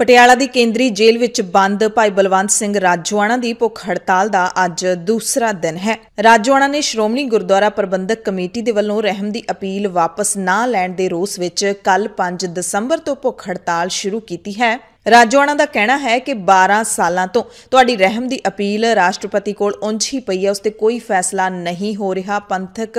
ਪਟਿਆਲਾ ਦੀ ਕੇਂਦਰੀ ਜੇਲ੍ਹ ਵਿੱਚ ਬੰਦ ਭਾਈ ਬਲਵੰਤ ਸਿੰਘ ਰਾਜਵਾਨਾ ਦੀ ਭੁੱਖ ਹੜਤਾਲ ਦਾ ਅੱਜ ਦੂਸਰਾ ਦਿਨ ਹੈ ਰਾਜਵਾਨਾ ਨੇ ਸ਼੍ਰੋਮਣੀ ਗੁਰਦੁਆਰਾ ਪ੍ਰਬੰਧਕ ਕਮੇਟੀ ਦੇ ਵੱਲੋਂ ਰਹਿਮ ਦੀ ਅਪੀਲ ਵਾਪਸ ਨਾ ਲੈਣ ਦੇ ਰੋਸ ਵਿੱਚ ਕੱਲ 5 ਦਸੰਬਰ ਤੋਂ ਭੁੱਖ ਹੜਤਾਲ ਸ਼ੁਰੂ ਕੀਤੀ ਹੈ ਰਾਜੋਆਣਾ ਦਾ ਕਹਿਣਾ ਹੈ ਕਿ 12 ਸਾਲਾਂ ਤੋਂ ਤੁਹਾਡੀ ਰਹਿਮ ਦੀ ਅਪੀਲ ਰਾਸ਼ਟਰਪਤੀ ਕੋਲ ਉਂਝ ਹੀ ਪਈ ਹੈ ਉਸ ਤੇ ਕੋਈ ਫੈਸਲਾ ਨਹੀਂ ਹੋ ਰਿਹਾ ਪੰਥਕ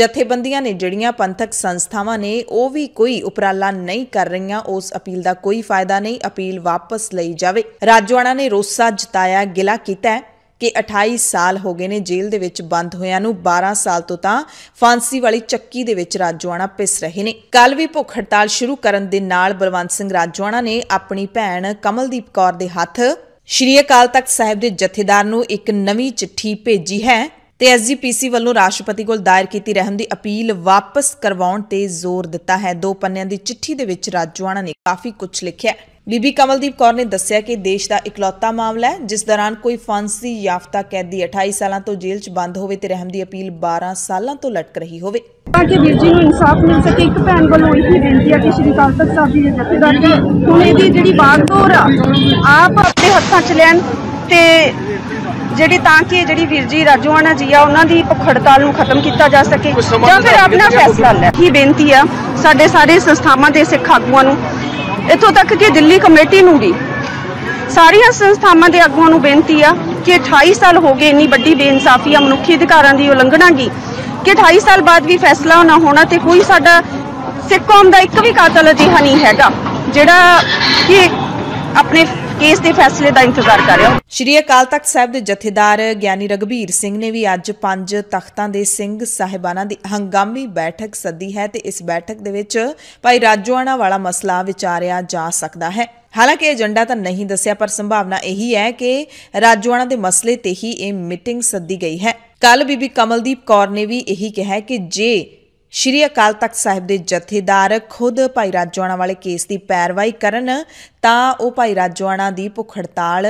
ਜਥੇਬੰਦੀਆਂ ਨੇ ਜਿਹੜੀਆਂ ਪੰਥਕ ਸੰਸਥਾਵਾਂ ਨੇ ਉਹ ਵੀ ਕੋਈ ਉਪਰਾਲਾ ਨਹੀਂ ਕਰ ਰਹੀਆਂ ਉਸ ਅਪੀਲ ਦਾ ਕੋਈ ਫਾਇਦਾ ਨਹੀਂ ਅਪੀਲ ਵਾਪਸ ਲਈ ਜਾਵੇ ਰਾਜੋਆਣਾ ਨੇ ਰੋਸਾ ਜਤਾਇਆ ਗਿਲਾ ਕੀਤਾ ਕਿ 28 ਸਾਲ ਹੋ ਗਏ ਨੇ ਜੇਲ੍ਹ ਦੇ ਵਿੱਚ ਬੰਦ ਹੋਇਆਂ ਨੂੰ 12 ਸਾਲ ਤੋਂ ਤਾਂ ਫਾਂਸੀ ਵਾਲੀ ਚੱਕੀ ਦੇ ਵਿੱਚ ਰਾਜਵਾਣਾ ਪਿਸ ਰਹੇ ਨੇ ਕੱਲ ਵੀ ਭੁੱਖ ਹੜਤਾਲ ਸ਼ੁਰੂ ਕਰਨ ਦੇ ਨਾਲ ਬਲਵੰਤ ਸਿੰਘ ਰਾਜਵਾਣਾ ਨੇ ਆਪਣੀ ਭੈਣ ਕਮਲਦੀਪ ਕੌਰ ਦੇ ਹੱਥ ਸ਼੍ਰੀ ਅਕਾਲ ਤਖਤ ਸਾਹਿਬ ਦੇ ਜਥੇਦਾਰ ਨੂੰ ਇੱਕ ਨਵੀਂ ਚਿੱਠੀ ਭੇਜੀ ਹੈ ਤੇ ਐਸਜੀਪੀਸੀ ਵੱਲੋਂ ਰਾਸ਼ਟਰਪਤੀ ਕੋਲ ਦਾਇਰ ਕੀਤੀ ਰਹਿਮ ਦੀ ਅਪੀਲ ਵਾਪਸ ਕਰਵਾਉਣ ਤੇ ਜ਼ੋਰ ਦਿੱਤਾ ਹੈ ਦੋ ਪੰਨਿਆਂ ਦੀ ਚਿੱਠੀ ਦੇ ਵਿੱਚ ਰਾਜਵਾਣਾ ਨੇ ਕਾਫੀ ਕੁਝ ਲਿਖਿਆ ਬੀਬੀ ਕਮਲਦੀਪ ਕੌਰ ਨੇ ਦੱਸਿਆ ਕਿ ਦੇਸ਼ ਦਾ ਇਕਲੌਤਾ ਮਾਮਲਾ ਹੈ ਜਿਸ ਦੌਰਾਨ ਕੋਈ ਫਾਂਸੀ ਯਾਫਤਾ ਕੈਦੀ 28 ਸਾਲਾਂ ਤੋਂ ਜੇਲ੍ਹ 'ਚ ਬੰਦ ਹੋਵੇ ਤੇ ਰਹਿਮ ਦੀ ਅਪੀਲ 12 ਸਾਲਾਂ ਤੋਂ ਲਟਕ ਰਹੀ ਹੋਵੇ ਤਾਂ ਕਿ ਵੀਰ ਜੀ ਨੂੰ ਇਨਸਾਫ ਮਿਲ ਸਕੇ ਇੱਕ ਭੈਣ ਵੱਲੋਂ ਇਹੀ ਬੇਨਤੀ ਆ ਕਿ ਸ਼੍ਰੀ ਕਾਲ ਤਖਤ ਸਾਹਿਬ ਜੀ ਦੇ ਜਥੇਦਾਰ ਜੀ ਹੁਣ ਇਹਦੀ ਜਿਹੜੀ ਬਾਗਦੌਰ ਆ ਆਪ ਆਪਣੇ ਹੱਥਾਂ 'ਚ ਲੈਣ ਤੇ ਜਿਹੜੀ ਤਾਂ ਕਿ ਜਿਹੜੀ ਵੀਰ ਜੀ ਰਾਜੂਆਣਾ ਜੀ ਆ ਉਹਨਾਂ ਦੀ ਭੁੱਖ ਹੜਤਾਲ ਨੂੰ ਖਤਮ ਕੀਤਾ ਜਾ ਸਕੇ ਜਾਂ ਫਿਰ ਆਪਣਾ ਫੈਸਲਾ ਲੈ ਇਹ ਬੇਨਤੀ ਆ ਸਾਡੇ ਸਾਰੇ ਸੰਸਥਾਵਾਂ ਦੇ ਸਿੱਖ ਆਗੂਆਂ ਨੂੰ ਇਥੋਂ ਤੱਕ ਕਿ ਦਿੱਲੀ ਕਮੇਟੀ ਨੂੰ ਵੀ ਸਾਰੀਆਂ ਸੰਸਥਾਵਾਂ ਦੇ ਆਗੂਆਂ ਨੂੰ ਬੇਨਤੀ ਆ ਕਿ 28 ਸਾਲ ਹੋ ਗਏ ਇੰਨੀ ਵੱਡੀ ਬੇਇਨਸਾਫੀ ਆ ਮਨੁੱਖੀ ਅਧਿਕਾਰਾਂ ਦੀ ਉਲੰਘਣਾ ਦੀ ਕਿ 28 ਸਾਲ ਬਾਅਦ ਵੀ ਫੈਸਲਾ ਨਾ ਹੋਣਾ ਤੇ ਕੋਈ ਸਾਡਾ ਸਿੱਖ ਕੌਮ ਦਾ ਇੱਕ ਵੀ ਕਾਤਲ ਅਜਿਹਾ ਨਹੀਂ ਹੈਗਾ ਜਿਹੜਾ ਕਿ ਆਪਣੇ ਕੇਸ ਦੇ ਫੈਸਲੇ ਦਾ ਇੰਤਜ਼ਾਰ ਕਰ ਰਹੇ ਹਾਂ ਸ਼੍ਰੀ ਅਕਾਲ ਤਖਤ ਸਾਹਿਬ ਦੇ ਜਥੇਦਾਰ ਗਿਆਨੀ ਰਗਵੀਰ ਸਿੰਘ ਨੇ ਵੀ ਅੱਜ ਪੰਜ ਤਖਤਾਂ ਦੇ ਸਿੰਘ ਸਾਹਿਬਾਨਾਂ ਦੀ ਹੰਗਾਮੀ ਬੈਠਕ ਸੱਦੀ ਹੈ ਤੇ ਇਸ ਬੈਠਕ ਦੇ ਵਿੱਚ ਭਾਈ ਰਾਜੋਆਣਾ ਵਾਲਾ ਮਸਲਾ ਵਿਚਾਰਿਆ ਜਾ ਸਕਦਾ ਹੈ ਹਾਲਾਂਕਿ ਏਜੰਡਾ ਤਾਂ ਨਹੀਂ ਦੱਸਿਆ ਪਰ ਸੰਭਾਵਨਾ ਇਹੀ ਹੈ ਕਿ ਰਾਜੋਆਣਾ ਦੇ ਮਸਲੇ ਤੇ ਹੀ ਇਹ ਮੀਟਿੰਗ ਸੱਦੀ ਗਈ ਹੈ ਕੱਲ ਬੀਬੀ ਕਮਲਦੀਪ ਕੌਰ ਨੇ ਵੀ ਇਹੀ ਕਿਹਾ ਕਿ ਜੇ ਸ਼੍ਰੀ ਅਕਾਲ ਤਖਤ ਸਾਹਿਬ ਦੇ ਜਥੇਦਾਰ ਖੁਦ ਭਾਈ ਰਾਜੋਆਣਾ ਵਾਲੇ ਕੇਸ ਦੀ ਪੈਰਵਾਈ ਕਰਨ ਤਾਂ ਉਹ ਭਾਈ ਰਾਜੋਆਣਾ ਦੀ ਭੁੱਖ ਹੜਤਾਲ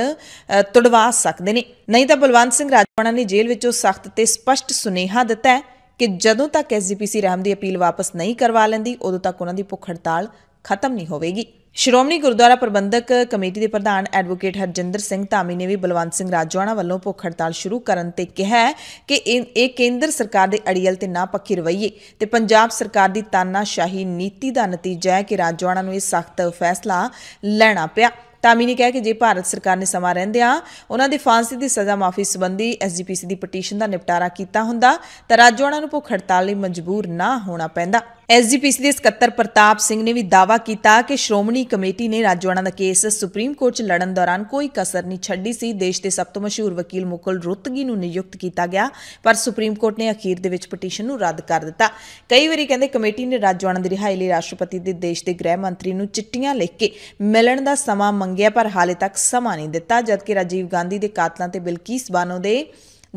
ਤੁੜਵਾ ਸਕਦੇ ਨੇ ਨਹੀਂ ਤਾਂ ਬਲਵੰਤ ਸਿੰਘ ਰਾਜੋਆਣਾ ਨੇ ਜੇਲ੍ਹ ਵਿੱਚੋਂ ਸਖਤ ਤੇ ਸਪਸ਼ਟ ਸੁਨੇਹਾ ਦਿੱਤਾ ਕਿ ਜਦੋਂ ਤੱਕ ਐਸਜੀਪੀਸੀ ਰਾਮ ਦੀ ਅਪੀਲ ਵਾਪਸ ਨਹੀਂ ਕਰਵਾ ਲੈਂਦੀ ਉਦੋਂ ਤੱਕ ਉਹਨਾਂ ਦੀ ਭੁੱਖ ਹੜਤਾਲ ਖਤਮ ਨਹੀਂ ਹੋਵੇਗੀ ਸ਼੍ਰੋਮਣੀ ਗੁਰਦੁਆਰਾ ਪ੍ਰਬੰਧਕ ਕਮੇਟੀ ਦੇ ਪ੍ਰਧਾਨ ਐਡਵੋਕੇਟ ਹਰਜਿੰਦਰ ਸਿੰਘ ਧਾਮੀ ਨੇ ਵੀ ਬਲਵੰਤ ਸਿੰਘ ਰਾਜਵਾਨਾ ਵੱਲੋਂ ਭੁੱਖ ਹੜਤਾਲ ਸ਼ੁਰੂ ਕਰਨ ਤੇ ਕਿਹਾ ਕਿ ਇਹ ਕੇਂਦਰ ਸਰਕਾਰ ਦੇ ਅੜੀਅਲ ਤੇ ਨਾ ਪੱਖੀ ਰਵਈਏ ਤੇ ਪੰਜਾਬ ਸਰਕਾਰ ਦੀ ਤਾਨਾਸ਼ਾਹੀ ਨੀਤੀ ਦਾ ਨਤੀਜਾ ਹੈ ਕਿ ਰਾਜਵਾਨਾ ਨੂੰ ਇਹ ਸਖਤ ਫੈਸਲਾ ਲੈਣਾ ਪਿਆ ਤਾਮੀ ਨੇ ਕਿਹਾ ਕਿ ਜੇ ਭਾਰਤ ਸਰਕਾਰ ਨੇ ਸਮਾਂ ਰਹਿੰਦਿਆਂ ਉਹਨਾਂ ਦੇ ਫਾਂਸੀ ਦੀ ਸਜ਼ਾ ਮਾਫੀ ਸੰਬੰਧੀ ਐਸਜੀਪੀਸੀ ਦੀ ਪਟੀਸ਼ਨ ਦਾ ਨਿਪਟਾਰਾ ਕੀਤਾ ਹੁੰਦਾ ਤਾਂ ਰਾਜਵਾਨਾ ਨੂੰ ਭੁੱਖ ਹੜਤਾਲ ਲਈ ਮਜਬੂਰ ਨਾ ਹੋਣਾ ਪੈਂਦਾ ਐਸਜੀਪੀਸੀ ਦੇ ਸਕੱਤਰ ਪ੍ਰਤਾਪ ਸਿੰਘ ਨੇ ਵੀ ਦਾਵਾ ਕੀਤਾ ਕਿ ਸ਼੍ਰੋਮਣੀ ਕਮੇਟੀ ਨੇ ਰਾਜਵਾਨਾ ਦਾ ਕੇਸ ਸੁਪਰੀਮ ਕੋਰਟ 'ਚ ਲੜਨ ਦੌਰਾਨ ਕੋਈ ਕਸਰ ਨਹੀਂ ਛੱਡੀ ਸੀ ਦੇਸ਼ ਦੇ ਸਭ ਤੋਂ ਮਸ਼ਹੂਰ ਵਕੀਲ ਮੁਕਲ ਰੁੱਤਗੀ ਨੂੰ ਨਿਯੁਕਤ ਕੀਤਾ ਗਿਆ ਪਰ ਸੁਪਰੀਮ ਕੋਰਟ ਨੇ ਅਖੀਰ ਦੇ ਵਿੱਚ ਪਟੀਸ਼ਨ ਨੂੰ ਰੱਦ ਕਰ ਦਿੱਤਾ ਕਈ ਵਾਰੀ ਕਹਿੰਦੇ ਕਮੇਟੀ ਨੇ ਰਾਜਵਾਨਾ ਦੀ ਰਿਹਾਈ ਲਈ ਰਾਸ਼ਟਰਪਤੀ ਦੇ ਦੇਸ਼ ਦੇ ਗ੍ਰਹਿ ਮੰਤਰੀ ਨੂੰ ਚਿੱਠੀਆਂ ਲਿਖ ਕੇ ਮਿਲਣ ਦਾ ਸਮਾਂ ਮੰਗਿਆ ਪਰ ਹਾਲੇ ਤੱਕ ਸਮਾਂ ਨਹੀਂ ਦਿੱਤਾ ਜਦਕਿ ਰਾਜੀਵ ਗਾਂਧੀ ਦੇ ਕਾਤਲਾਂ ਤੇ ਬਿਲਕੀਸ ਬਾਨੋ ਦੇ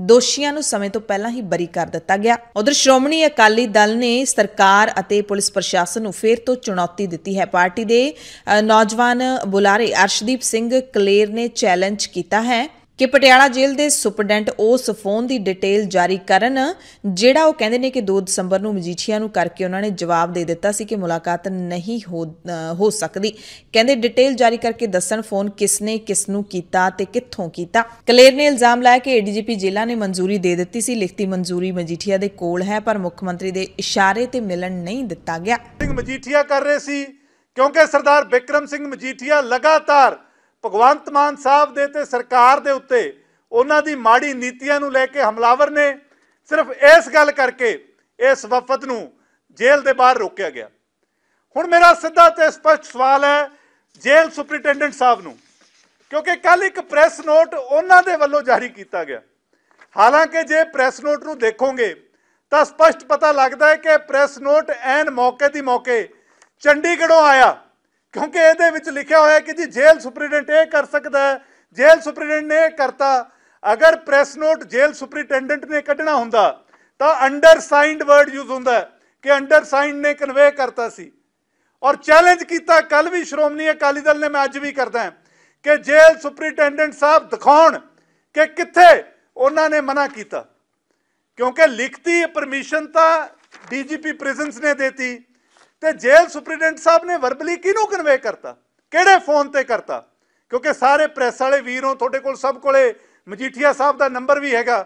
ਦੋਸ਼ੀਆਂ ਨੂੰ ਸਮੇਂ ਤੋਂ ਪਹਿਲਾਂ ਹੀ ਬਰੀ ਕਰ ਦਿੱਤਾ ਗਿਆ ਉਧਰ ਸ਼੍ਰੋਮਣੀ ਅਕਾਲੀ ਦਲ ਨੇ ਸਰਕਾਰ ਅਤੇ ਪੁਲਿਸ ਪ੍ਰਸ਼ਾਸਨ ਨੂੰ ਫੇਰ ਤੋਂ ਚੁਣੌਤੀ ਦਿੱਤੀ ਹੈ ਪਾਰਟੀ ਦੇ ਨੌਜਵਾਨ ਬੁਲਾਰੇ ਅਰਸ਼ਦੀਪ ਸਿੰਘ ਕਲੇਰ ਨੇ ਚੈਲੰਜ ਕੀਤਾ ਹੈ ਕਿ ਪਟਿਆਲਾ ਜੇਲ੍ਹ ਦੇ ਸੁਪਰਡੈਂਟ ਉਸ ਫੋਨ ਦੀ ਡਿਟੇਲ ਜਾਰੀ ਕਰਨ ਜਿਹੜਾ ਉਹ ਕਹਿੰਦੇ ਨੇ ਕਿ 2 ਦਸੰਬਰ ਨੂੰ ਮਜੀਠੀਆ ਨੂੰ ਕਰਕੇ ਉਹਨਾਂ ਨੇ ਜਵਾਬ ਦੇ ਦਿੱਤਾ ਸੀ ਕਿ ਮੁਲਾਕਾਤ ਨਹੀਂ ਹੋ ਸਕਦੀ ਕਹਿੰਦੇ ਡਿਟੇਲ ਜਾਰੀ ਕਰਕੇ ਦੱਸਣ ਫੋਨ ਕਿਸ ਨੇ ਕਿਸ ਨੂੰ ਕੀਤਾ ਤੇ ਕਿੱਥੋਂ ਕੀਤਾ ਕਲੇਰ ਨੇ ਇਲਜ਼ਾਮ ਲਾਇਆ ਕਿ ਏਡੀਜੀਪੀ ਜ਼ਿਲ੍ਹਾ ਨੇ ਮਨਜ਼ੂਰੀ ਦੇ ਦਿੱਤੀ ਸੀ ਲਿਖਤੀ ਮਨਜ਼ੂਰੀ ਮਜੀਠੀਆ ਦੇ ਕੋਲ ਹੈ ਪਰ ਮੁੱਖ ਮੰਤਰੀ ਦੇ ਇਸ਼ਾਰੇ ਤੇ ਮਿਲਣ ਨਹੀਂ ਦਿੱਤਾ ਗਿਆ ਸਿੰਘ ਮਜੀਠੀਆ ਕਰ ਰਹੇ ਸੀ ਕਿਉਂਕਿ ਸਰਦਾਰ ਵਿਕਰਮ ਸਿੰਘ ਮਜੀਠੀਆ ਲਗਾਤਾਰ ਭਗਵੰਤ ਮਾਨ ਸਾਹਿਬ ਦੇ ਤੇ ਸਰਕਾਰ ਦੇ ਉੱਤੇ ਉਹਨਾਂ ਦੀ ਮਾੜੀ ਨੀਤੀਆਂ ਨੂੰ ਲੈ ਕੇ ਹਮਲਾਵਰ ਨੇ ਸਿਰਫ ਇਸ ਗੱਲ ਕਰਕੇ ਇਸ ਵਫਦ ਨੂੰ ਜੇਲ੍ਹ ਦੇ ਬਾਹਰ ਰੋਕਿਆ ਗਿਆ ਹੁਣ ਮੇਰਾ ਸਿੱਧਾ ਤੇ ਸਪਸ਼ਟ ਸਵਾਲ ਹੈ ਜੇਲ੍ਹ ਸੁਪਰਡੈਂਟ ਸਾਹਿਬ ਨੂੰ ਕਿਉਂਕਿ ਕੱਲ ਇੱਕ ਪ੍ਰੈਸ ਨੋਟ ਉਹਨਾਂ ਦੇ ਵੱਲੋਂ ਜਾਰੀ ਕੀਤਾ ਗਿਆ ਹਾਲਾਂਕਿ ਜੇ ਪ੍ਰੈਸ ਨੋਟ ਨੂੰ ਦੇਖੋਗੇ ਤਾਂ ਸਪਸ਼ਟ ਪਤਾ ਲੱਗਦਾ ਹੈ ਕਿ ਪ੍ਰੈਸ ਨੋਟ ਐਨ ਮੌਕੇ ਦੀ ਮੌਕੇ ਚੰਡੀਗੜ੍ਹੋਂ ਆਇਆ ਕਿਉਂਕਿ ਇਹਦੇ ਵਿੱਚ ਲਿਖਿਆ ਹੋਇਆ ਕਿ ਜੀ ਜੇਲ੍ਹ ਸੁਪਰੀਡੈਂਟ ਇਹ ਕਰ ਸਕਦਾ ਹੈ ਜੇਲ੍ਹ ਸੁਪਰੀਡੈਂਟ ਨੇ ਇਹ ਕਰਤਾ ਅਗਰ ਪ੍ਰੈਸ ਨੋਟ ਜੇਲ੍ਹ ਸੁਪਰੀਟੈਂਡੈਂਟ ਨੇ ਕੱਢਣਾ ਹੁੰਦਾ ਤਾਂ ਅੰਡਰ ਸਾਈਨਡ ਵਰਡ ਯੂਜ਼ ਹੁੰਦਾ ਕਿ ਅੰਡਰ ਸਾਈਨਡ ਨੇ ਕਨਵੇ ਕਰਤਾ ਸੀ ਔਰ ਚੈਲੰਜ ਕੀਤਾ ਕੱਲ ਵੀ ਸ਼੍ਰੋਮਣੀ ਅਕਾਲੀ ਦਲ ਨੇ ਮੈਂ ਅੱਜ ਵੀ ਕਰਦਾ ਕਿ ਜੇਲ੍ਹ ਸੁਪਰੀਟੈਂਡੈਂਟ ਸਾਹਿਬ ਦਿਖਾਉਣ ਕਿ ਕਿੱਥੇ ਉਹਨਾਂ ਨੇ ਮਨਾ ਕੀਤਾ ਕਿਉਂਕਿ ਲਿਖਤੀ ਪਰਮਿਸ਼ਨ ਤਾਂ ਡੀਜੀਪੀ ਪ੍ਰੈਜ਼ੈਂਸ ਨੇ ਦਿੱਤੀ ਤੇ ਜੇਲ ਸੁਪਰੀਡੈਂਟ ਸਾਹਿਬ ਨੇ ਵਰਬਲੀ ਕਿਹਨੂੰ ਕਨਵੇ ਕਰਤਾ ਕਿਹੜੇ ਫੋਨ ਤੇ ਕਰਤਾ ਕਿਉਂਕਿ ਸਾਰੇ ਪ੍ਰੈਸ ਵਾਲੇ ਵੀਰੋਂ ਤੁਹਾਡੇ ਕੋਲ ਸਭ ਕੋਲੇ ਮਜੀਠੀਆ ਸਾਹਿਬ ਦਾ ਨੰਬਰ ਵੀ ਹੈਗਾ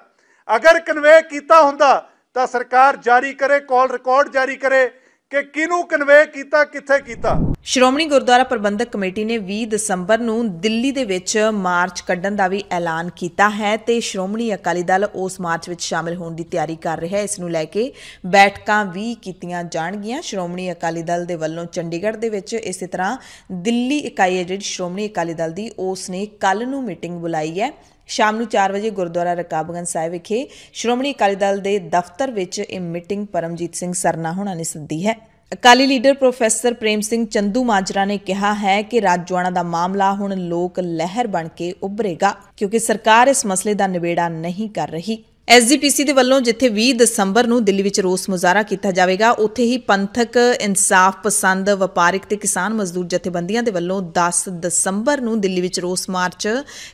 ਅਗਰ ਕਨਵੇ ਕੀਤਾ ਹੁੰਦਾ ਤਾਂ ਸਰਕਾਰ ਜਾਰੀ ਕਰੇ ਕਾਲ ਰਿਕਾਰਡ ਜਾਰੀ ਕਰੇ ਕਿ ਕਿਨੂੰ ਕਨਵੇ ਕੀਤਾ ਕਿੱਥੇ ਕੀਤਾ ਸ਼੍ਰੋਮਣੀ ਗੁਰਦੁਆਰਾ ਪ੍ਰਬੰਧਕ ਕਮੇਟੀ ਨੇ 20 ਦਸੰਬਰ ਨੂੰ ਦਿੱਲੀ ਦੇ ਵਿੱਚ ਮਾਰਚ ਕੱਢਣ ਦਾ ਵੀ ਐਲਾਨ ਕੀਤਾ ਹੈ ਤੇ ਸ਼੍ਰੋਮਣੀ ਅਕਾਲੀ ਦਲ ਉਸ ਮਾਰਚ ਵਿੱਚ ਸ਼ਾਮਲ ਹੋਣ ਦੀ ਤਿਆਰੀ ਕਰ ਰਿਹਾ ਹੈ ਇਸ ਨੂੰ ਲੈ ਕੇ ਬੈਠਕਾਂ ਵੀ ਕੀਤੀਆਂ ਜਾਣਗੀਆਂ ਸ਼੍ਰੋਮਣੀ ਅਕਾਲੀ ਦਲ ਦੇ ਵੱਲੋਂ ਚੰਡੀਗੜ੍ਹ ਦੇ ਵਿੱਚ ਇਸੇ ਤਰ੍ਹਾਂ ਦਿੱਲੀ ਇਕਾਈ ਜਿਹੜੀ ਸ਼੍ਰੋਮਣੀ ਅਕਾਲੀ ਦਲ ਦੀ ਉਸ ਨੇ ਕੱਲ ਨੂੰ ਮੀਟਿੰਗ ਬੁਲਾਈ ਹੈ ਸ਼ਾਮ ਨੂੰ 4 ਵਜੇ ਗੁਰਦੁਆਰਾ ਰਕਾਬਗੰਜ ਸਾਹਿਬ ਵਿਖੇ ਸ਼੍ਰੋਮਣੀ ਅਕਾਲੀ ਦਲ ਦੇ ਦਫ਼ਤਰ ਵਿੱਚ ਇਹ ਮੀਟਿੰਗ ਪਰਮਜੀਤ ਸਿੰਘ ਸਰਨਾ ਹੋਣਾ ਨੇ ਸੱਦੀ ਹੈ Akali leader professor Prem Singh Chandumajra ਨੇ ਕਿਹਾ ਹੈ ਕਿ ਰਾਜਵਾਣਾ ਦਾ ਮਾਮਲਾ ਹੁਣ ਲੋਕ ਲਹਿਰ ਬਣ ਕੇ ਉੱਭਰੇਗਾ ਕਿਉਂਕਿ ਸਰਕਾਰ ਇਸ ਮਸਲੇ ਦਾ ਨਿਬੇੜਾ ਨਹੀਂ ਕਰ ਰਹੀ ਐਸਜੀਪੀਸੀ ਦੇ ਵੱਲੋਂ ਜਿੱਥੇ 20 ਦਸੰਬਰ ਨੂੰ ਦਿੱਲੀ ਵਿੱਚ ਰੋਸ ਮੁਜ਼ਾਰਾ ਕੀਤਾ ਜਾਵੇਗਾ ਉੱਥੇ ਹੀ ਪੰਥਕ ਇਨਸਾਫ ਪਸੰਦ ਵਪਾਰਿਕ ਤੇ ਕਿਸਾਨ ਮਜ਼ਦੂਰ ਜਥੇਬੰਦੀਆਂ ਦੇ ਵੱਲੋਂ 10 ਦਸੰਬਰ ਨੂੰ ਦਿੱਲੀ ਵਿੱਚ ਰੋਸ ਮਾਰਚ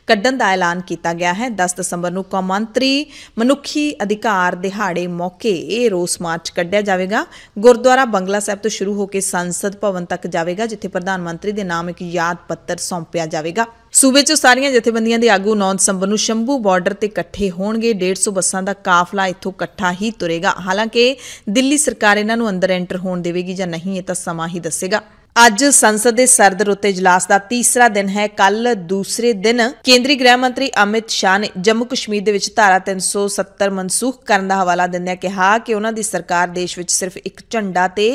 ਕੱਢਣ ਦਾ ਐਲਾਨ ਕੀਤਾ ਗਿਆ ਹੈ 10 ਦਸੰਬਰ ਨੂੰ ਕੌਮਾਂਤਰੀ ਮਨੁੱਖੀ ਅਧਿਕਾਰ ਦਿਹਾੜੇ ਮੌਕੇ ਇਹ ਰੋਸ ਮਾਰਚ ਕੱਢਿਆ ਜਾਵੇਗਾ ਗੁਰਦੁਆਰਾ ਬੰਗਲਾ ਸਾਹਿਬ ਤੋਂ ਸ਼ੁਰੂ ਹੋ ਕੇ ਸੰਸਦ ਭਵਨ ਤੱਕ ਜਾਵੇਗਾ ਜਿੱਥੇ ਪ੍ਰਧਾਨ ਮੰਤਰੀ ਦੇ ਨਾਮ ਇੱਕ ਯਾਦ ਪੱਤਰ ਸੌਂਪਿਆ ਜਾਵੇਗਾ ਸੂਬੇ 'ਚ ਸਾਰੀਆਂ ਜਥੇਬੰਦੀਆਂ ਦੇ ਆਗੂ 9 ਦਸੰਬਰ ਨੂੰ ਸ਼ੰਭੂ ਬਾਰਡਰ ਤੇ ਇਕੱਠੇ ਹੋਣਗੇ 150 ਬੱਸਾਂ ਦਾ ਕਾਫਲਾ ਇੱਥੋਂ ਇਕੱਠਾ ਹੀ ਤੁਰੇਗਾ ਹਾਲਾਂਕਿ ਦਿੱਲੀ ਸਰਕਾਰ ਇਹਨਾਂ ਨੂੰ ਅੰਦਰ ਐਂਟਰ ਹੋਣ ਦੇਵੇਗੀ ਜਾਂ ਨਹੀਂ ਇਹ ਤਾਂ ਸਮਾਂ ਹੀ ਦੱਸੇਗਾ ਅੱਜ ਸੰਸਦ ਦੇ ਸਰਦ ਰੁੱਤ ਇਜਲਾਸ ਦਾ ਤੀਸਰਾ ਦਿਨ ਹੈ ਕੱਲ ਦੂਸਰੇ ਦਿਨ ਕੇਂਦਰੀ ਗ੍ਰਹਿ ਮੰਤਰੀ ਅਮਿਤ ਸ਼ਾਹ ਨੇ ਜੰਮੂ ਕਸ਼ਮੀਰ ਦੇ ਵਿੱਚ ਧਾਰਾ 370 ਮਨਸੂਖ ਕਰਨ ਦਾ ਹਵਾਲਾ ਦਿੰਦਿਆਂ ਕਿਹਾ ਕਿ ਉਹਨਾਂ ਦੀ ਸਰਕਾਰ ਦੇਸ਼ ਵਿੱਚ ਸਿਰਫ ਇੱਕ ਝੰਡਾ ਤੇ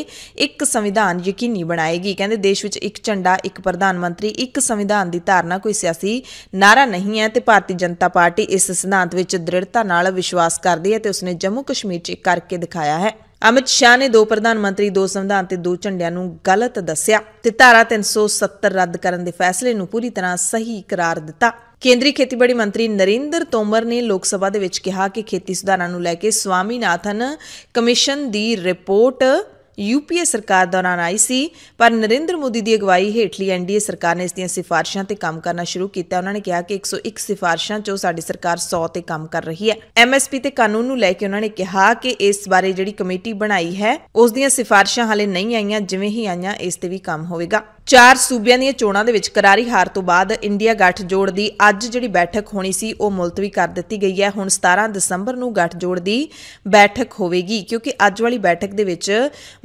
ਇੱਕ ਸੰਵਿਧਾਨ ਯਕੀਨੀ ਬਣਾਏਗੀ ਕਹਿੰਦੇ ਦੇਸ਼ ਵਿੱਚ ਇੱਕ ਝੰਡਾ ਇੱਕ ਪ੍ਰਧਾਨ ਮੰਤਰੀ ਇੱਕ ਸੰਵਿਧਾਨ ਦੀ ਧਾਰਨਾ ਕੋਈ ਸਿਆਸੀ ਨਾਰਾ ਨਹੀਂ ਹੈ ਤੇ ਭਾਰਤੀ ਜਨਤਾ ਪਾਰਟੀ ਇਸ ਸਿਧਾਂਤ ਵਿੱਚ ਦ੍ਰਿੜਤਾ ਨਾਲ ਵਿਸ਼ਵਾਸ ਕਰਦੀ ਹੈ ਤੇ ਉਸਨੇ ਜੰਮੂ ਕਸ਼ਮੀਰ 'ਚ ਕਰਕੇ ਦਿਖਾਇਆ ਹੈ ਅਮਿਤ ਸ਼ਾਹ ਨੇ ਦੋ ਪ੍ਰਧਾਨ ਮੰਤਰੀ ਦੋ ਸੰਵਿਧਾਨ ਤੇ ਦੋ ਝੰਡਿਆਂ ਨੂੰ ਗਲਤ ਦੱਸਿਆ ਤੇ ਧਾਰਾ 370 ਰੱਦ ਕਰਨ ਦੇ ਫੈਸਲੇ ਨੂੰ ਪੂਰੀ ਤਰ੍ਹਾਂ ਸਹੀ ਕਰਾਰ ਦਿੱਤਾ ਕੇਂਦਰੀ ਖੇਤੀਬਾੜੀ ਮੰਤਰੀ ਨਰਿੰਦਰ ਤੋਮਰ ਨੇ ਲੋਕ ਸਭਾ ਦੇ ਵਿੱਚ ਕਿਹਾ ਕਿ ਖੇਤੀ ਸੁਧਾਰਾਂ ਨੂੰ ਲੈ ਕੇ ਸਵਾਮੀਨਾਥਨ ਕਮਿਸ਼ਨ ਦੀ ਰਿਪੋਰਟ ਯੂਪੀਏ ਸਰਕਾਰ ਦੌਰਾਨ ਆਈ ਸੀ ਪਰ ਨਰਿੰਦਰ ਮੋਦੀ ਦੀ ਅਗਵਾਈ ਹੇਠਲੀ ਐਨਡੀਏ ਸਰਕਾਰ ਨੇ ਇਸ ਦੀਆਂ ਸਿਫਾਰਿਸ਼ਾਂ ਤੇ ਕੰਮ ਕਰਨਾ ਸ਼ੁਰੂ ਕੀਤਾ ਉਹਨਾਂ ਨੇ ਕਿਹਾ ਕਿ 101 ਸਿਫਾਰਿਸ਼ਾਂ ਚੋਂ ਸਾਡੀ ਸਰਕਾਰ 100 ਤੇ ਕੰਮ ਕਰ ਰਹੀ ਹੈ ਐਮਐਸਪੀ ਤੇ ਕਾਨੂੰਨ ਨੂੰ ਲੈ ਕੇ ਉਹਨਾਂ ਨੇ ਕਿਹਾ ਕਿ ਇਸ ਬਾਰੇ ਜਿਹੜੀ ਕਮੇਟੀ ਬਣਾਈ ਹੈ ਉਸ ਦੀਆਂ ਸਿਫਾਰਿਸ਼ਾਂ ਹਾਲੇ ਨਹੀਂ ਆਈਆਂ ਜਿਵੇਂ ਹੀ ਆਈਆਂ ਇਸ ਤੇ ਵੀ ਕੰਮ ਹੋਵੇਗਾ ਚਾਰ ਸੂਬਿਆਂ ਦੀਆਂ ਚੋਣਾਂ ਦੇ ਵਿੱਚ ਕਰਾਰੀ ਹਾਰ ਤੋਂ ਬਾਅਦ ਇੰਡੀਆ ਗੱਠਜੋੜ ਦੀ ਅੱਜ ਜਿਹੜੀ ਬੈਠਕ ਹੋਣੀ ਸੀ ਉਹ ਮੁਲਤਵੀ ਕਰ ਦਿੱਤੀ ਗਈ ਹੈ ਹੁਣ 17 ਦਸੰਬਰ ਨੂੰ ਗੱਠਜੋੜ ਦੀ ਬੈਠਕ ਹੋਵੇਗੀ ਕਿਉਂਕਿ ਅੱਜ ਵਾਲੀ ਬੈਠਕ ਦੇ ਵਿੱਚ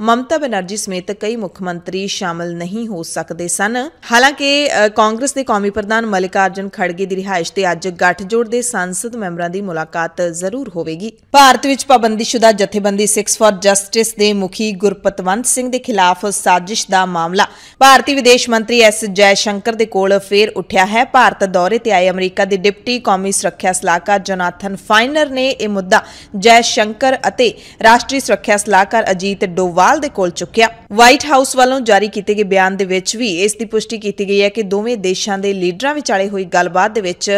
ਮਮਤਾ ਬਨਰਜੀ ਸਮੇਤ ਕਈ ਮੁੱਖ ਮੰਤਰੀ ਸ਼ਾਮਲ ਨਹੀਂ ਹੋ ਸਕਦੇ ਸਨ ਹਾਲਾਂਕਿ ਕਾਂਗਰਸ ਦੇ ਕੌਮੀ ਪ੍ਰਧਾਨ ਮਲਿਕਾਰਜਨ ਖੜਗੇ ਦੀ ਰਿਹਾਇਸ਼ ਤੇ ਅੱਜ ਗੱਠਜੋੜ ਦੇ ਸੰਸਦ ਮੈਂਬਰਾਂ ਦੀ ਮੁਲਾਕਾਤ ਜ਼ਰੂਰ ਹੋਵੇਗੀ ਭਾਰਤ ਵਿੱਚ ਪਾਬੰਦੀਸ਼ੁਦਾ ਜਥੇਬੰਦੀ 6 ਫਾਰ ਜਸਟਿਸ ਦੇ ਮੁਖੀ ਗੁਰਪਤਵੰਤ ਸਿੰਘ ਦੇ ਖਿਲਾਫ ਸਾਜ਼ਿਸ਼ ਦਾ ਮਾਮਲਾ ਭਾਰਤ ਭਾਰਤੀ ਵਿਦੇਸ਼ ਮੰਤਰੀ ਐਸ ਜੈ ਸ਼ੰਕਰ ਦੇ ਕੋਲ ਫੇਰ ਉੱਠਿਆ ਹੈ ਭਾਰਤ ਦੌਰੇ ਤੇ ਆਏ ਅਮਰੀਕਾ ਦੇ ਡਿਪਟੀ ਕੌਮੀ ਸੁਰੱਖਿਆ ਸਲਾਹਕਾਰ ਜੋਨਾਥਨ ਫਾਈਨਰ ਨੇ ਇਹ ਮੁੱਦਾ ਜੈ ਸ਼ੰਕਰ ਅਤੇ ਰਾਸ਼ਟਰੀ ਸੁਰੱਖਿਆ ਸਲਾਹਕਾਰ ਅਜੀਤ ਡੋਵਾਲ ਦੇ ਕੋਲ ਚੁੱਕਿਆ ਵਾਈਟ ਹਾਊਸ ਵੱਲੋਂ ਜਾਰੀ ਕੀਤੇ ਗਏ ਬਿਆਨ ਦੇ ਵਿੱਚ ਵੀ ਇਸ ਦੀ ਪੁਸ਼ਟੀ ਕੀਤੀ ਗਈ ਹੈ ਕਿ ਦੋਵੇਂ ਦੇਸ਼ਾਂ ਦੇ ਲੀਡਰਾਂ ਵਿਚਾਲੇ ਹੋਈ ਗੱਲਬਾਤ ਦੇ ਵਿੱਚ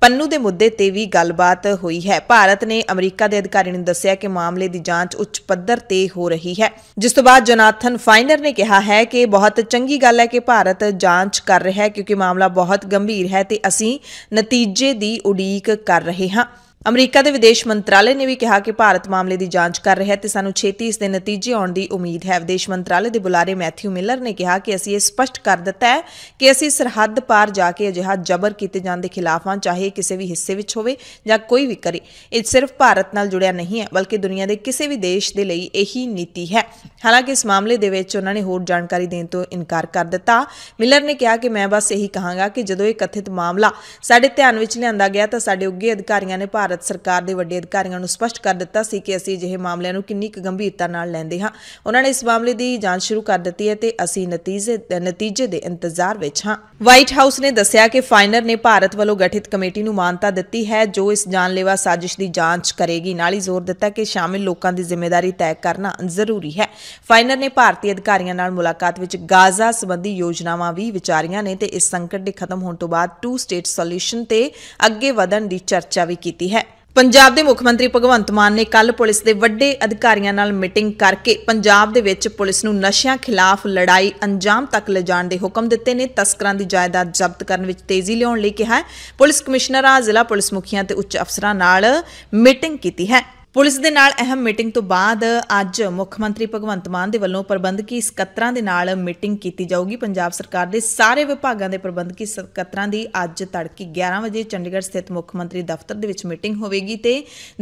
ਪੰਨੂ ਦੇ ਮੁੱਦੇ ਤੇ ਵੀ ਗੱਲਬਾਤ ਹੋਈ ਹੈ ਭਾਰਤ ਨੇ ਅਮਰੀਕਾ ਦੇ ਅਧਿਕਾਰੀ ਨੂੰ ਦੱਸਿਆ ਕਿ ਮਾਮਲੇ ਦੀ ਜਾਂਚ ਉੱਚ ਪੱਧਰ ਤੇ ਹੋ ਰਹੀ ਹੈ ਜਿਸ ਤੋਂ ਬਾਅਦ ਜੋਨਾਥਨ ਫਾਈਨਰ ਨੇ ਕਿਹਾ ਹੈ ਕਿ ਬਹੁਤ ਚੰਗੀ ਗੱਲ ਹੈ ਕਿ ਭਾਰਤ ਜਾਂਚ ਕਰ ਰਿਹਾ ਹੈ ਕਿਉਂਕਿ ਮਾਮਲਾ ਬਹੁਤ ਗੰਭੀਰ ਹੈ ਤੇ ਅਸੀਂ ਨਤੀਜੇ ਦੀ ਉਡੀਕ ਕਰ ਰਹੇ ਹਾਂ ਅਮਰੀਕਾ ਦੇ ਵਿਦੇਸ਼ ਮੰਤਰਾਲੇ ਨੇ ਵੀ ਕਿਹਾ ਕਿ ਭਾਰਤ ਮਾਮਲੇ ਦੀ ਜਾਂਚ ਕਰ ਰਿਹਾ ਹੈ ਤੇ ਸਾਨੂੰ ਛੇਤੀ ਇਸ ਦੇ ਨਤੀਜੇ ਆਉਣ ਦੀ ਉਮੀਦ ਹੈ ਵਿਦੇਸ਼ ਮੰਤਰਾਲੇ ਦੇ ਬੁਲਾਰੇ ਮੈਥਿਊ ਮਿਲਰ ਨੇ ਕਿਹਾ ਕਿ ਅਸੀਂ ਇਹ ਸਪਸ਼ਟ ਕਰ ਦਿੱਤਾ ਹੈ ਕਿ ਅਸੀਂ ਸਰਹੱਦ ਪਾਰ ਜਾ ਕੇ ਅਜਿਹਾ ਜ਼ਬਰ ਕੀਤੇ ਜਾਣ ਦੇ ਖਿਲਾਫ ਹਾਂ ਚਾਹੇ ਕਿਸੇ ਵੀ ਹਿੱਸੇ ਵਿੱਚ ਹੋਵੇ ਜਾਂ ਕੋਈ ਵੀ ਕਰੇ ਇਹ ਸਿਰਫ ਭਾਰਤ ਨਾਲ ਜੁੜਿਆ ਨਹੀਂ ਹੈ ਬਲਕਿ ਦੁਨੀਆ ਦੇ ਕਿਸੇ ਵੀ ਦੇਸ਼ ਦੇ ਲਈ ਇਹੀ ਨੀਤੀ ਹੈ ਹਾਲਾਂਕਿ ਇਸ ਮਾਮਲੇ ਦੇ ਵਿੱਚ ਉਹਨਾਂ ਨੇ ਹੋਰ ਜਾਣਕਾਰੀ ਦੇਣ ਤੋਂ ਇਨਕਾਰ ਕਰ ਦਿੱਤਾ ਮਿਲਰ ਨੇ ਕਿਹਾ ਕਿ ਮੈਂ ਬਸ ਇਹੀ ਕਹਾਂਗਾ ਕਿ ਜਦੋਂ ਇਹ ਕਥਿਤ ਮਾਮਲਾ ਸਾਡੇ ਧਿਆਨ ਵਿੱਚ ਲਿਆਂਦਾ ਗਿਆ ਤਾਂ ਸਾਡੇ ਉੱਗੇ ਅਧਿਕਾਰੀਆਂ ਨੇ ਭਾਰਤ ਭਾਰਤ ਸਰਕਾਰ ਦੇ ਵੱਡੇ ਅਧਿਕਾਰੀਆਂ ਨੂੰ ਸਪਸ਼ਟ ਕਰ ਦਿੱਤਾ ਸੀ ਕਿ ਅਸੀਂ ਅਜਿਹੇ ਮਾਮਲਿਆਂ ਨੂੰ ਕਿੰਨੀ ਕੁ ਗੰਭੀਰਤਾ ਨਾਲ ਲੈਂਦੇ ਹਾਂ ਉਹਨਾਂ ਨੇ ਇਸ ਮਾਮਲੇ ਦੀ ਜਾਂਚ ਸ਼ੁਰੂ ਕਰ ਦਿੱਤੀ ਹੈ ਤੇ ਅਸੀਂ ਨਤੀਜੇ ਨਤੀਜੇ ਦੇ ਇੰਤਜ਼ਾਰ ਵਿੱਚ ਹਾਂ ਵਾਈਟ ਹਾਊਸ ਨੇ ਦੱਸਿਆ ਕਿ ਫਾਈਨਰ ਨੇ ਭਾਰਤ ਵੱਲੋਂ ਗਠਿਤ ਕਮੇਟੀ ਨੂੰ ਮਾਨਤਾ ਦਿੱਤੀ ਹੈ ਜੋ ਇਸ ਜਾਨਲੇਵਾ ਸਾਜ਼ਿਸ਼ ਦੀ ਜਾਂਚ ਕਰੇਗੀ ਨਾਲ ਹੀ ਜ਼ੋਰ ਦਿੱਤਾ ਕਿ ਸ਼ਾਮਿਲ ਲੋਕਾਂ ਦੀ ਜ਼ਿੰਮੇਵਾਰੀ ਤੈਅ ਕਰਨਾ ਜ਼ਰੂਰੀ ਹੈ ਫਾਈਨਰ ਨੇ ਭਾਰਤੀ ਅਧਿਕਾਰੀਆਂ ਨਾਲ ਮੁਲਾਕਾਤ ਵਿੱਚ ਗਾਜ਼ਾ ਸੰਬੰਧੀ ਯੋਜਨਾਵਾਂ ਵੀ ਵਿਚਾਰੀਆਂ ਨੇ ਤੇ ਇਸ ਸੰਕਟ ਦੇ ਖਤਮ ਹੋਣ ਤੋਂ ਬਾਅਦ ਟੂ ਸਟੇਟ ਸੋਲੂਸ਼ਨ ਤੇ ਅੱਗੇ ਵਧਣ ਦੀ ਚਰਚਾ ਵੀ ਕੀਤੀ ਹੈ ਪੰਜਾਬ ਦੇ ਮੁੱਖ ਮੰਤਰੀ ਭਗਵੰਤ ਮਾਨ ਨੇ ਕੱਲ ਪੁਲਿਸ ਦੇ ਵੱਡੇ ਅਧਿਕਾਰੀਆਂ ਨਾਲ ਮੀਟਿੰਗ ਕਰਕੇ ਪੰਜਾਬ ਦੇ ਵਿੱਚ ਪੁਲਿਸ ਨੂੰ ਨਸ਼ਿਆਂ ਖਿਲਾਫ ਲੜਾਈ ਅੰਜਾਮ ਤੱਕ ਲਿਜਾਣ ਦੇ ਹੁਕਮ ਦਿੱਤੇ ਨੇ ਤਸਕਰਾਂ ਦੀ ਜਾਇਦਾਦ ਜ਼ਬਤ ਕਰਨ ਵਿੱਚ ਤੇਜ਼ੀ ਲਿਆਉਣ ਲਈ ਕਿਹਾ ਹੈ ਪੁਲਿਸ ਕਮਿਸ਼ਨਰਾਂ ਜ਼ਿਲ੍ਹਾ ਪੁਲਿਸ ਮੁਖੀਆਂ ਤੇ ਉੱਚ ਅਫਸਰਾਂ ਨਾਲ ਮੀਟਿੰਗ ਕੀਤੀ ਹੈ ਪੁਲਿਸ ਦੇ ਨਾਲ ਅਹਿਮ ਮੀਟਿੰਗ ਤੋਂ ਬਾਅਦ ਅੱਜ ਮੁੱਖ ਮੰਤਰੀ ਭਗਵੰਤ ਮਾਨ ਦੇ ਵੱਲੋਂ ਪ੍ਰਬੰਧਕੀ ਸਕੱਤਰਾਂ ਦੇ ਨਾਲ ਮੀਟਿੰਗ ਕੀਤੀ ਜਾਊਗੀ ਪੰਜਾਬ ਸਰਕਾਰ ਦੇ ਸਾਰੇ ਵਿਭਾਗਾਂ ਦੇ ਪ੍ਰਬੰਧਕੀ ਸਕੱਤਰਾਂ ਦੀ ਅੱਜ ਤੜਕੇ 11 ਵਜੇ ਚੰਡੀਗੜ੍ਹ ਸਥਿਤ ਮੁੱਖ ਮੰਤਰੀ ਦਫ਼ਤਰ ਦੇ ਵਿੱਚ ਮੀਟਿੰਗ ਹੋਵੇਗੀ ਤੇ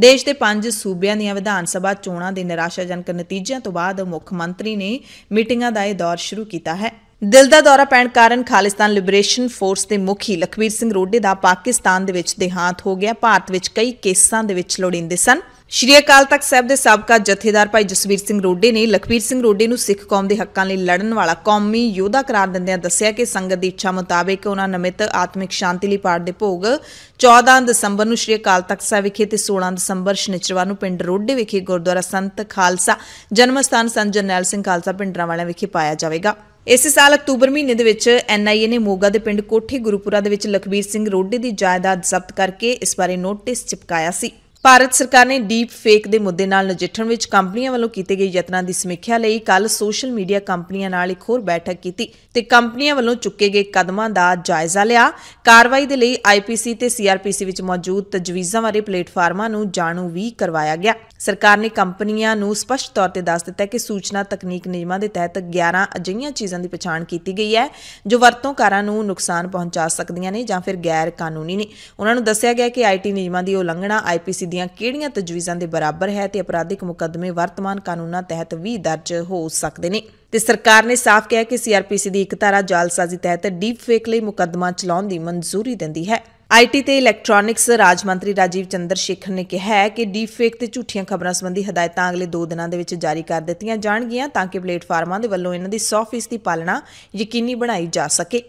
ਦੇਸ਼ ਦੇ ਪੰਜ ਸੂਬਿਆਂ ਦੀਆਂ ਵਿਧਾਨ ਸਭਾ ਚੋਣਾਂ ਦੇ ਨਿਰਾਸ਼ਾਜਨਕ ਨਤੀਜਿਆਂ ਤੋਂ ਬਾਅਦ ਮੁੱਖ ਮੰਤਰੀ ਨੇ ਮੀਟਿੰਗਾਂ ਦਾ ਇਹ ਦੌਰ ਸ਼ੁਰੂ ਕੀਤਾ ਹੈ ਦਿਲ ਦਾ ਦੌਰਾ ਪੈਣ ਕਾਰਨ ਖਾਲਿਸਤਾਨ ਲਿਬਰੇਸ਼ਨ ਫੋਰਸ ਦੇ ਮੁਖੀ ਲਖਵੀਰ ਸਿੰਘ ਰੋਡੇ ਦਾ ਪਾਕਿਸਤਾਨ ਦੇ ਵਿੱਚ ਦੇਹਾਂਤ ਹੋ ਗਿਆ ਭਾਰਤ ਵਿੱਚ ਕਈ ਕੇਸਾਂ ਦੇ ਵਿੱਚ ਲੋੜਿੰਦੇ ਸਨ ਸ਼੍ਰੀ ਅਕਾਲ ਤਖਤ ਸਾਹਿਬ ਦੇ ਸਾਬਕਾ ਜਥੇਦਾਰ ਭਾਈ ਜਸਵੀਰ ਸਿੰਘ ਰੋਡੇ ਨੇ ਲਖਵੀਰ ਸਿੰਘ ਰੋਡੇ ਨੂੰ ਸਿੱਖ ਕੌਮ ਦੇ ਹੱਕਾਂ ਲਈ ਲੜਨ ਵਾਲਾ ਕੌਮੀ ਯੋਧਾ ਕਰਾਰ ਦਿੰਦਿਆਂ ਦੱਸਿਆ ਕਿ ਸੰਗਤ ਦੀ ਇੱਛਾ ਮੁਤਾਬਕ ਉਹਨਾਂ ਨਮਿਤ ਆਤਮਿਕ ਸ਼ਾਂਤੀ ਲਈ ਪਾੜ ਦੇ ਭੋਗ 14 ਦਸੰਬਰ ਨੂੰ ਸ਼੍ਰੀ ਅਕਾਲ ਤਖਤ ਸਾਹਿਬ ਵਿਖੇ ਤੇ 16 ਦਸੰਬਰ ਸ਼ਨੀਚਰਵਾਰ ਨੂੰ ਪਿੰਡ ਰੋਡੇ ਵਿਖੇ ਗੁਰਦੁਆਰਾ ਸੰਤ ਖਾਲਸਾ ਜਨਮ ਸਥਾਨ ਸੰਤ ਜਨੈਲ ਸਿੰਘ ਖਾਲਸਾ ਪਿੰਡਰਾਂ ਵਾਲਿਆਂ ਵਿਖੇ ਪਾਇਆ ਜਾਵੇਗਾ ਇਸੇ ਸਾਲ ਅਕਤੂਬਰ ਮਹੀਨੇ ਦੇ ਵਿੱਚ ਐਨਆਈਏ ਨੇ ਮੋਗਾ ਦੇ ਪਿੰਡ ਕੋਠੀ ਗੁਰੂਪੁਰਾ ਦੇ ਵਿੱਚ ਲਖਵੀਰ ਸਿੰਘ ਰੋਡੇ ਦੀ ਜਾਇਦਾਦ ਜ਼ਬਤ ਕਰਕੇ ਇਸ ਬਾਰੇ ਨੋਟਿਸ ਚਿਪਕਾਇਆ ਸੀ ਭਾਰਤ ਸਰਕਾਰ ਨੇ ਡੀਪ ਫੇਕ ਦੇ ਮੁੱਦੇ ਨਾਲ ਨਜਿੱਠਣ ਵਿੱਚ ਕੰਪਨੀਆਂ ਵੱਲੋਂ ਕੀਤੇ ਗਏ ਯਤਨਾਂ ਦੀ ਸਮੀਖਿਆ ਲਈ ਕੱਲ ਸੋਸ਼ਲ ਮੀਡੀਆ ਕੰਪਨੀਆਂ ਨਾਲ ਇੱਕ ਹੋਰ ਬੈਠਕ ਕੀਤੀ ਤੇ ਕੰਪਨੀਆਂ ਵੱਲੋਂ ਚੁੱਕੇ ਗਏ ਕਦਮਾਂ ਦਾ ਜਾਇਜ਼ਾ ਲਿਆ ਕਾਰਵਾਈ ਦੇ ਲਈ ਆਈਪੀਸੀ ਤੇ ਸੀਆਰਪੀਸੀ ਵਿੱਚ ਮੌਜੂਦ ਤਜਵੀਜ਼ਾਂ ਬਾਰੇ ਪਲੇਟਫਾਰਮਾਂ ਨੂੰ ਜਾਣੂ ਵੀ ਕਰਵਾਇਆ ਗਿਆ ਸਰਕਾਰ ਨੇ ਕੰਪਨੀਆਂ ਨੂੰ ਸਪਸ਼ਟ ਤੌਰ ਤੇ ਦੱਸ ਦਿੱਤਾ ਕਿ ਸੂਚਨਾ ਤਕਨੀਕ ਨਿਯਮਾਂ ਦੇ ਤਹਿਤ 11 ਅਜਿਹੀਆਂ ਚੀਜ਼ਾਂ ਦੀ ਪਛਾਣ ਕੀਤੀ ਗਈ ਹੈ ਜੋ ਵਰਤੋਂਕਾਰਾਂ ਨੂੰ ਨੁਕਸਾਨ ਪਹੁੰਚਾ ਸਕਦੀਆਂ ਨੇ ਜਾਂ ਫਿਰ ਗੈਰ ਕਾਨੂੰਨੀ ਨੇ ਉਹਨਾਂ ਨੂੰ ਦੱਸਿਆ ਗਿਆ ਕਿ ਆਈਟੀ ਨਿਯਮਾਂ ਦੀ ਉਲੰਘਣਾ ਆਈਪੀਸੀ ਦੀਆਂ ਕਿਹੜੀਆਂ ਤਜਵੀਜ਼ਾਂ ਦੇ ਬਰਾਬਰ ਹੈ ਤੇ ਅਪਰਾਧਿਕ ਮੁਕੱਦਮੇ ਵਰਤਮਾਨ ਕਾਨੂੰਨਾਂ ਤਹਿਤ ਵੀ ਦਰਜ ਹੋ ਸਕਦੇ ਨੇ ਤੇ ਸਰਕਾਰ ਨੇ ਸਾਫ਼ ਕਿਹਾ ਕਿ ਸੀਆਰਪੀਸੀ ਦੀ ਇੱਕ ਧਾਰਾ ਜਾਲਸਾਜ਼ੀ ਤਹਿਤ ਡੀਪ ਫੇਕ ਲਈ ਮੁਕੱਦਮਾ ਚਲਾਉਣ ਦੀ ਮਨਜ਼ੂਰੀ ਦਿੰਦੀ ਹੈ ਆਈਟੀ ਤੇ ਇਲੈਕਟ੍ਰੋਨਿਕਸ ਰਾਜ ਮੰਤਰੀ ਰਾਜੀਵ ਚੰਦਰ ਸ਼ੇਖਰ ਨੇ ਕਿਹਾ ਹੈ ਕਿ ਡੀਪ ਫੇਕ ਤੇ ਝੂਠੀਆਂ ਖਬਰਾਂ ਸੰਬੰਧੀ ਹਦਾਇਤਾਂ ਅਗਲੇ 2 ਦਿਨਾਂ ਦੇ ਵਿੱਚ ਜਾਰੀ ਕਰ ਦਿੱਤੀਆਂ ਜਾਣਗੀਆਂ ਤਾਂ ਕਿ ਪਲੇਟਫਾਰਮਾਂ ਦੇ ਵੱਲੋਂ ਇਹਨਾਂ ਦੀ 100% ਪਾਲਣਾ ਯਕੀਨੀ ਬਣਾਈ ਜਾ ਸਕੇ